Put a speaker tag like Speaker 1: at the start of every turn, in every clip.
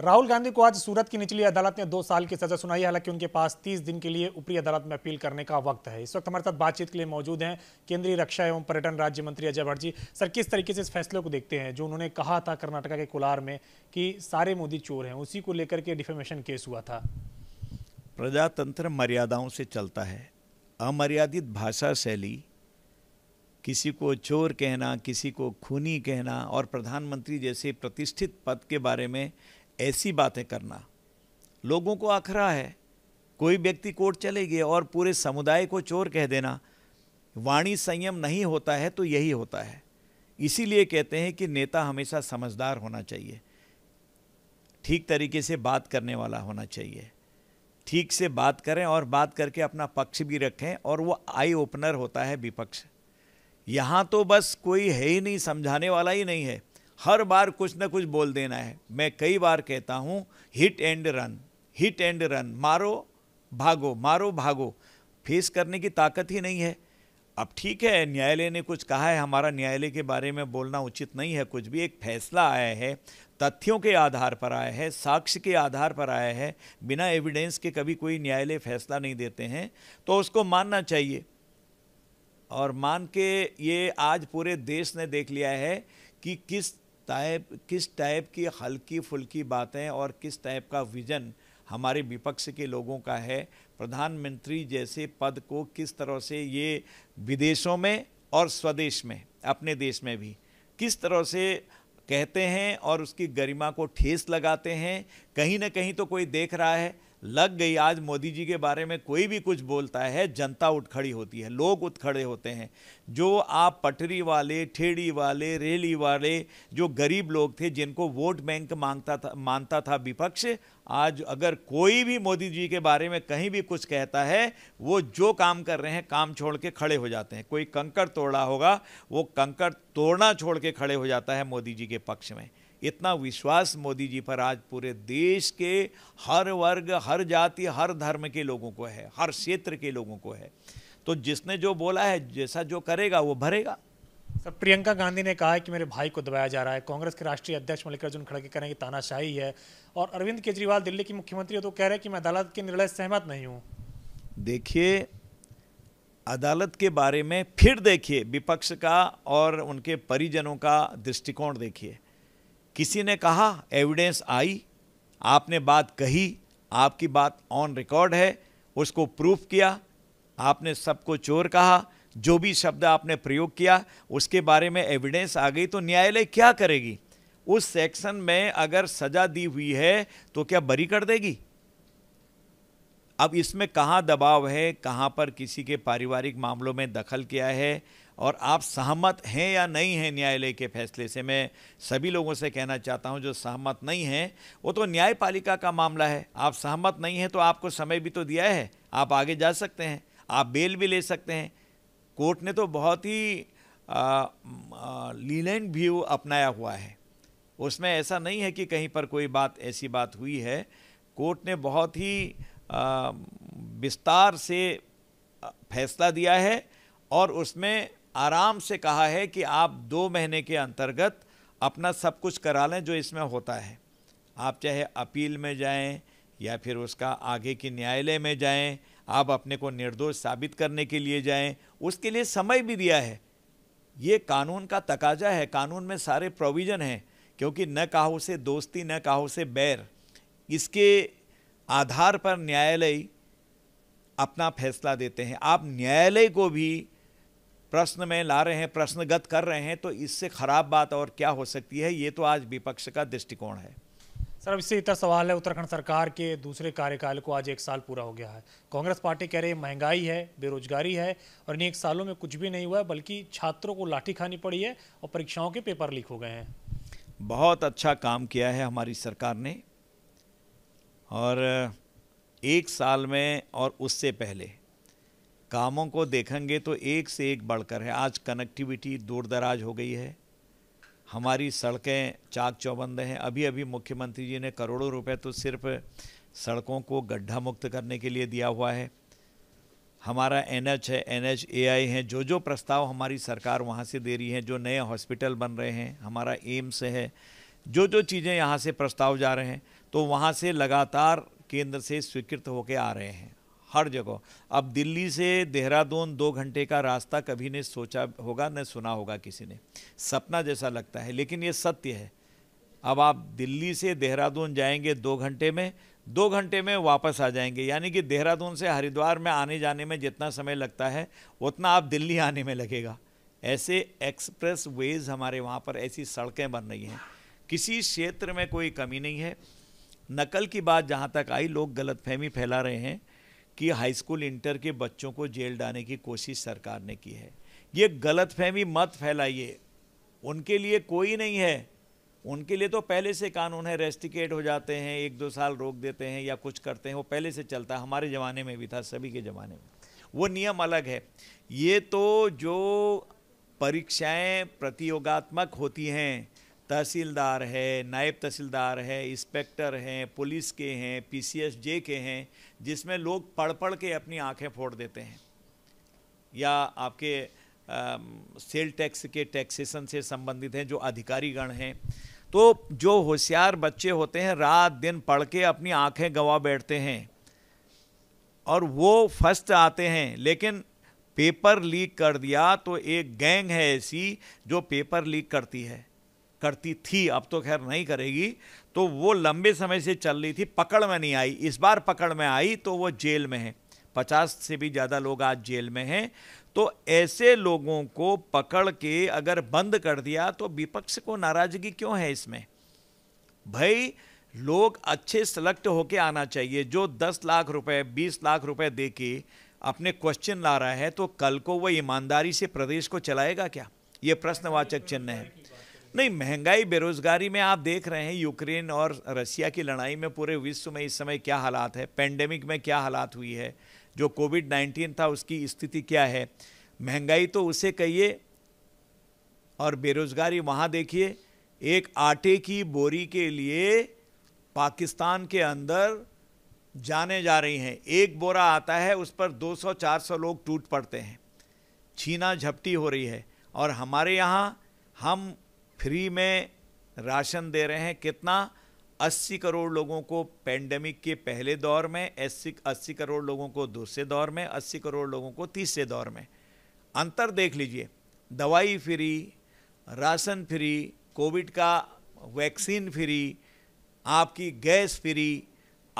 Speaker 1: राहुल गांधी को आज सूरत की निचली अदालत ने दो साल की सजा सुनाई हालांकि उनके पास तीस दिन के लिए ऊपरी अदालत में अपील करने का वक्त है इस वक्त हमारे साथ बातचीत के लिए मौजूद हैं केंद्रीय रक्षा एवं पर्यटन राज्य मंत्री अजय भट्ट जी सर किस तरीके से इस फैसले को देखते हैं जो उन्होंने कहा था कर्नाटका के कोलार में कि सारे मोदी चोर हैं उसी को लेकर के डिफेमेशन केस हुआ था
Speaker 2: प्रजातंत्र मर्यादाओं से चलता है अमर्यादित भाषा शैली किसी को चोर कहना किसी को खूनी कहना और प्रधानमंत्री जैसे प्रतिष्ठित पद के बारे में ऐसी बातें करना लोगों को आखरा है कोई व्यक्ति कोर्ट चले गए और पूरे समुदाय को चोर कह देना वाणी संयम नहीं होता है तो यही होता है इसीलिए कहते हैं कि नेता हमेशा समझदार होना चाहिए ठीक तरीके से बात करने वाला होना चाहिए ठीक से बात करें और बात करके अपना पक्ष भी रखें और वो आई ओपनर होता है विपक्ष यहाँ तो बस कोई है ही नहीं समझाने वाला ही नहीं है हर बार कुछ ना कुछ बोल देना है मैं कई बार कहता हूँ hit and run hit and run मारो भागो मारो भागो फेस करने की ताकत ही नहीं है अब ठीक है न्यायालय ने कुछ कहा है हमारा न्यायालय के बारे में बोलना उचित नहीं है कुछ भी एक फैसला आया है तथ्यों के आधार पर आया है साक्ष्य के आधार पर आया है बिना एविडेंस के कभी कोई न्यायालय फैसला नहीं देते हैं तो उसको मानना चाहिए और मान के ये आज पूरे देश ने देख लिया है कि किस टाइप किस टाइप की हल्की फुल्की बातें और किस टाइप का विज़न हमारे विपक्ष के लोगों का है प्रधानमंत्री जैसे पद को किस तरह से ये विदेशों में और स्वदेश में अपने देश में भी किस तरह से कहते हैं और उसकी गरिमा को ठेस लगाते हैं कहीं ना कहीं तो कोई देख रहा है लग गई आज मोदी जी के बारे में कोई भी कुछ बोलता है जनता उठ खड़ी होती है लोग उठ खड़े होते हैं जो आप पटरी वाले ठेड़ी वाले रेली वाले जो गरीब लोग थे जिनको वोट बैंक मांगता था मानता था विपक्ष आज अगर कोई भी मोदी जी के बारे में कहीं भी कुछ कहता है वो जो काम कर रहे हैं काम छोड़ के खड़े हो जाते हैं कोई कंकड़ तोड़ा होगा वो कंकड़ तोड़ना छोड़ के खड़े हो जाता है मोदी जी के पक्ष में इतना विश्वास मोदी जी पर आज पूरे देश के हर वर्ग हर जाति हर धर्म के लोगों को है हर क्षेत्र के लोगों को है तो जिसने जो बोला है जैसा जो करेगा वो भरेगा
Speaker 1: सर प्रियंका गांधी ने कहा है कि मेरे भाई को दबाया जा रहा है कांग्रेस के राष्ट्रीय अध्यक्ष मल्लिकार्जुन खड़गे कह रहे हैं कि तानाशाही है और अरविंद केजरीवाल दिल्ली की मुख्यमंत्री है तो कह रहे हैं कि मैं अदालत के निर्णय सहमत नहीं हूँ
Speaker 2: देखिए अदालत के बारे में फिर देखिए विपक्ष का और उनके परिजनों का दृष्टिकोण देखिए किसी ने कहा एविडेंस आई आपने बात कही आपकी बात ऑन रिकॉर्ड है उसको प्रूफ किया आपने सबको चोर कहा जो भी शब्द आपने प्रयोग किया उसके बारे में एविडेंस आ गई तो न्यायालय क्या करेगी उस सेक्शन में अगर सजा दी हुई है तो क्या बरी कर देगी अब इसमें कहाँ दबाव है कहाँ पर किसी के पारिवारिक मामलों में दखल किया है और आप सहमत हैं या नहीं हैं न्यायालय के फैसले से मैं सभी लोगों से कहना चाहता हूं जो सहमत नहीं हैं वो तो न्यायपालिका का मामला है आप सहमत नहीं हैं तो आपको समय भी तो दिया है आप आगे जा सकते हैं आप बेल भी ले सकते हैं कोर्ट ने तो बहुत ही लीलेंट व्यू अपनाया हुआ है उसमें ऐसा नहीं है कि कहीं पर कोई बात ऐसी बात हुई है कोर्ट ने बहुत ही विस्तार से फैसला दिया है और उसमें आराम से कहा है कि आप दो महीने के अंतर्गत अपना सब कुछ करा लें जो इसमें होता है आप चाहे अपील में जाएं या फिर उसका आगे की न्यायालय में जाएं आप अपने को निर्दोष साबित करने के लिए जाएं उसके लिए समय भी दिया है ये कानून का तकाजा है कानून में सारे प्रोविज़न हैं क्योंकि न कहो से दोस्ती न काहो से बैर इसके आधार पर न्यायालय अपना फैसला देते हैं आप न्यायालय को भी प्रश्न में ला रहे हैं प्रश्नगत कर रहे हैं तो इससे खराब बात और क्या हो सकती है ये तो आज विपक्ष का दृष्टिकोण है
Speaker 1: सर अब इससे इतना सवाल है उत्तराखंड सरकार के दूसरे कार्यकाल को आज एक साल पूरा हो गया है कांग्रेस पार्टी कह रही है महंगाई है बेरोजगारी है और इन एक सालों में कुछ भी नहीं हुआ है बल्कि छात्रों को लाठी खानी पड़ी है और परीक्षाओं के पेपर लीक हो गए हैं
Speaker 2: बहुत अच्छा काम किया है हमारी सरकार ने और एक साल में और उससे पहले कामों को देखेंगे तो एक से एक बढ़कर है आज कनेक्टिविटी दूर दराज हो गई है हमारी सड़कें चाक चौबंद हैं अभी अभी मुख्यमंत्री जी ने करोड़ों रुपए तो सिर्फ सड़कों को गड्ढा मुक्त करने के लिए दिया हुआ है हमारा एन एच है एन एच ए आई है जो जो प्रस्ताव हमारी सरकार वहाँ से दे रही है जो नए हॉस्पिटल बन रहे हैं हमारा एम्स है जो जो चीज़ें यहाँ से प्रस्ताव जा रहे हैं तो वहाँ से लगातार केंद्र से स्वीकृत होकर आ रहे हैं हर जगह अब दिल्ली से देहरादून दो घंटे का रास्ता कभी ने सोचा होगा न सुना होगा किसी ने सपना जैसा लगता है लेकिन ये सत्य है अब आप दिल्ली से देहरादून जाएंगे दो घंटे में दो घंटे में वापस आ जाएंगे यानी कि देहरादून से हरिद्वार में आने जाने में जितना समय लगता है उतना आप दिल्ली आने में लगेगा ऐसे एक्सप्रेस वेज हमारे वहाँ पर ऐसी सड़कें बन रही हैं किसी क्षेत्र में कोई कमी नहीं है नकल की बात जहाँ तक आई लोग गलतफहमी फैला रहे हैं कि हाई स्कूल इंटर के बच्चों को जेल डालने की कोशिश सरकार ने की है ये गलत फहमी मत फैलाइए उनके लिए कोई नहीं है उनके लिए तो पहले से कानून है रेस्टिकेट हो जाते हैं एक दो साल रोक देते हैं या कुछ करते हैं वो पहले से चलता है हमारे ज़माने में भी था सभी के ज़माने में वो नियम अलग है ये तो जो परीक्षाएं प्रतियोगात्मक होती हैं तहसीलदार है नायब तहसीलदार है इंस्पेक्टर हैं पुलिस के हैं पीसीएस जे के हैं जिसमें लोग पढ़ पढ़ के अपनी आंखें फोड़ देते हैं या आपके सेल टैक्स के टैक्सेशन से संबंधित हैं जो अधिकारीगण हैं तो जो होशियार बच्चे होते हैं रात दिन पढ़ के अपनी आंखें गंवा बैठते हैं और वो फर्स्ट आते हैं लेकिन पेपर लीक कर दिया तो एक गैंग है ऐसी जो पेपर लीक करती है करती थी अब तो खैर नहीं करेगी तो वो लंबे समय से चल रही थी पकड़ में नहीं आई इस बार पकड़ में आई तो वो जेल में है पचास से भी ज़्यादा लोग आज जेल में हैं तो ऐसे लोगों को पकड़ के अगर बंद कर दिया तो विपक्ष को नाराजगी क्यों है इसमें भाई लोग अच्छे सेलेक्ट होके आना चाहिए जो दस लाख रुपए बीस लाख रुपए दे के अपने क्वेश्चन ला रहा है तो कल को वह ईमानदारी से प्रदेश को चलाएगा क्या ये प्रश्नवाचक चिन्ह है नहीं महंगाई बेरोजगारी में आप देख रहे हैं यूक्रेन और रसिया की लड़ाई में पूरे विश्व में इस समय क्या हालात है पेंडेमिक में क्या हालात हुई है जो कोविड नाइन्टीन था उसकी स्थिति क्या है महंगाई तो उसे कहिए और बेरोजगारी वहाँ देखिए एक आटे की बोरी के लिए पाकिस्तान के अंदर जाने जा रही हैं एक बोरा आता है उस पर 200-400 लोग टूट पड़ते हैं छीना झपटी हो रही है और हमारे यहाँ हम फ्री में राशन दे रहे हैं कितना 80 करोड़ लोगों को पेंडेमिक के पहले दौर में ऐसी अस्सी करोड़ लोगों को दूसरे दौर में 80 करोड़ लोगों को तीसरे दौर में अंतर देख लीजिए दवाई फ्री राशन फ्री कोविड का वैक्सीन फ्री आपकी गैस फ्री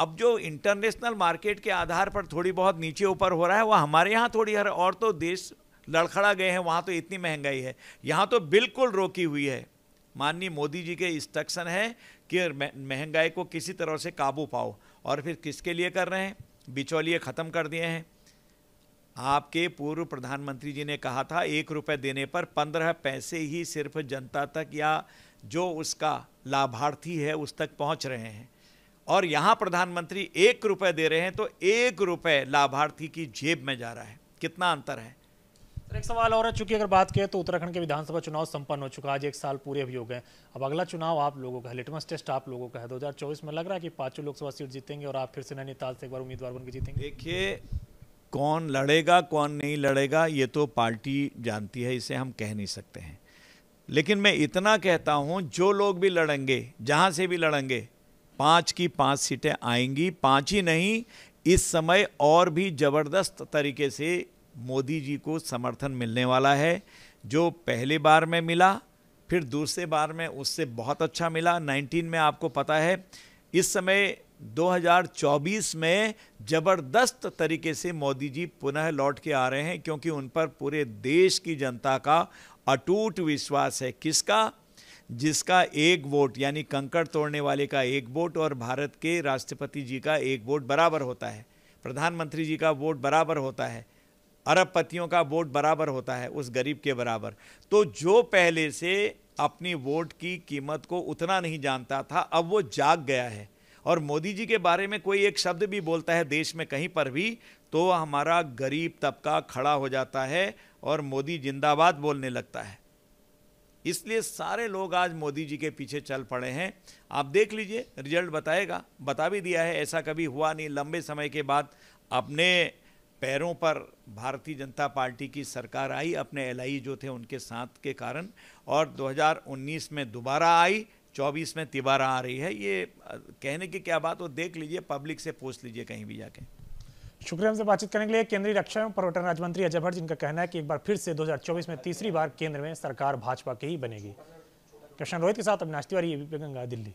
Speaker 2: अब जो इंटरनेशनल मार्केट के आधार पर थोड़ी बहुत नीचे ऊपर हो रहा है वह हमारे यहाँ थोड़ी हर और तो देश लड़खड़ा गए हैं वहाँ तो इतनी महंगाई है यहाँ तो बिल्कुल रोकी हुई है माननीय मोदी जी के इंस्ट्रक्शन है कि महंगाई को किसी तरह से काबू पाओ और फिर किसके लिए कर रहे हैं बिचौलिए ख़त्म कर दिए हैं आपके पूर्व प्रधानमंत्री जी ने कहा था एक रुपये देने पर पंद्रह पैसे ही सिर्फ जनता तक या जो उसका लाभार्थी है उस तक पहुंच रहे हैं और यहाँ प्रधानमंत्री एक रुपये दे रहे हैं तो एक रुपये लाभार्थी की जेब में
Speaker 1: जा रहा है कितना अंतर है एक सवाल और है चूंकि अगर बात करें तो उत्तराखंड के विधानसभा चुनाव संपन्न हो चुका है आज एक साल पूरे भी हो गए अब अगला चुनाव आप लोगों का है लिटमस टेस्ट आप लोगों का है 2024 में लग रहा है कि पांचों लोकसभा सीट जीतेंगे और आप फिर से नैनीताल से एक बार उम्मीदवार बनकर जीतेंगे देखिए
Speaker 2: कौन लड़ेगा कौन नहीं लड़ेगा ये तो पार्टी जानती है इसे हम कह नहीं सकते हैं लेकिन मैं इतना कहता हूँ जो लोग भी लड़ेंगे जहाँ से भी लड़ेंगे पाँच की पाँच सीटें आएंगी पाँच ही नहीं इस समय और भी ज़बरदस्त तरीके से मोदी जी को समर्थन मिलने वाला है जो पहले बार में मिला फिर दूसरे बार में उससे बहुत अच्छा मिला 19 में आपको पता है इस समय 2024 में ज़बरदस्त तरीके से मोदी जी पुनः लौट के आ रहे हैं क्योंकि उन पर पूरे देश की जनता का अटूट विश्वास है किसका जिसका एक वोट यानी कंकड़ तोड़ने वाले का एक वोट और भारत के राष्ट्रपति जी का एक वोट बराबर होता है प्रधानमंत्री जी का वोट बराबर होता है अरबपतियों का वोट बराबर होता है उस गरीब के बराबर तो जो पहले से अपनी वोट की कीमत को उतना नहीं जानता था अब वो जाग गया है और मोदी जी के बारे में कोई एक शब्द भी बोलता है देश में कहीं पर भी तो हमारा गरीब तबका खड़ा हो जाता है और मोदी जिंदाबाद बोलने लगता है इसलिए सारे लोग आज मोदी जी के पीछे चल पड़े हैं आप देख लीजिए रिजल्ट बताएगा बता भी दिया है ऐसा कभी हुआ नहीं लंबे समय के बाद अपने पैरों पर भारतीय जनता पार्टी की सरकार आई अपने एल जो थे उनके साथ के कारण और 2019 में दोबारा आई 24 में तिबारा आ रही है ये कहने की क्या बात वो देख लीजिए पब्लिक से पूछ लीजिए कहीं भी जाके
Speaker 1: शुक्रिया हमसे बातचीत करने के लिए केंद्रीय रक्षा एवं पर्यटन राज्य मंत्री अजय भट्ट जिनका कहना है कि एक बार फिर से 2024 में तीसरी बार केंद्र में सरकार भाजपा की ही बनेगी कृष्ण रोहित के साथ अविनाश तिवारी दिल्ली